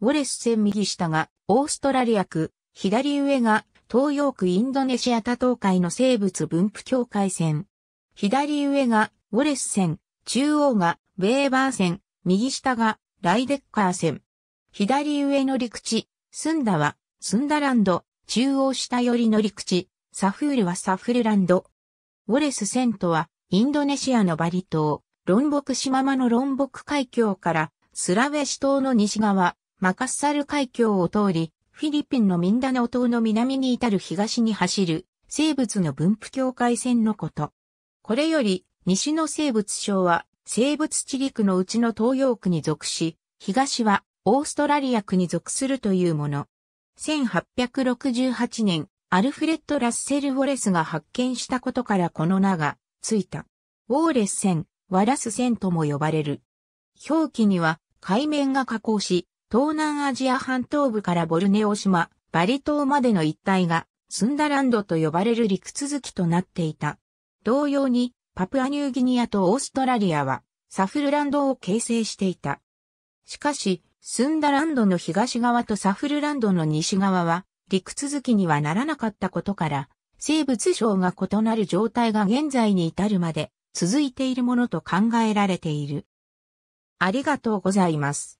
ウォレス線右下がオーストラリア区、左上が東洋区インドネシア多島海の生物分布境界線。左上がウォレス線、中央がベーバー線、右下がライデッカー線。左上の陸地、スンダはスンダランド、中央下寄りの陸地、サフールはサフルランド。ウォレス線とはインドネシアのバリ島、ロンボク島間のロンボク海峡からスラウェシ島の西側、マカッサル海峡を通り、フィリピンのミンダナオ島の南に至る東に走る生物の分布境界線のこと。これより西の生物省は生物地陸のうちの東洋区に属し、東はオーストラリア区に属するというもの。1868年、アルフレッド・ラッセル・ウォレスが発見したことからこの名がついた。ウォーレス線、ワラス線とも呼ばれる。表記には海面が加工し、東南アジア半島部からボルネオ島、バリ島までの一帯が、スンダランドと呼ばれる陸続きとなっていた。同様に、パプアニューギニアとオーストラリアは、サフルランドを形成していた。しかし、スンダランドの東側とサフルランドの西側は、陸続きにはならなかったことから、生物相が異なる状態が現在に至るまで続いているものと考えられている。ありがとうございます。